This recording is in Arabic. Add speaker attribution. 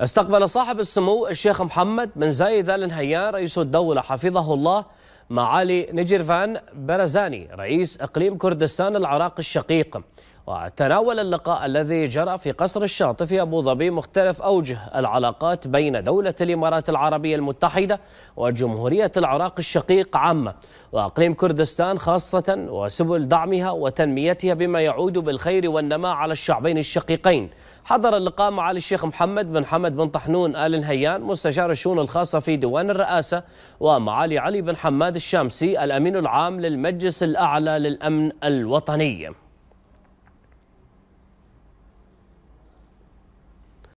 Speaker 1: استقبل صاحب السمو الشيخ محمد بن زايد ال نهيان رئيس الدولة حفظه الله معالي نجرفان برزاني رئيس إقليم كردستان العراق الشقيق وتناول اللقاء الذي جرى في قصر الشاطئ في أبو ظبي مختلف أوجه العلاقات بين دولة الإمارات العربية المتحدة وجمهورية العراق الشقيق عامة وأقليم كردستان خاصة وسبل دعمها وتنميتها بما يعود بالخير والنماء على الشعبين الشقيقين حضر اللقاء معالي الشيخ محمد بن حمد بن طحنون آل الهيان مستشار الشؤون الخاصة في ديوان الرئاسة ومعالي علي بن حماد الشامسي الأمين العام للمجلس الأعلى للأمن الوطني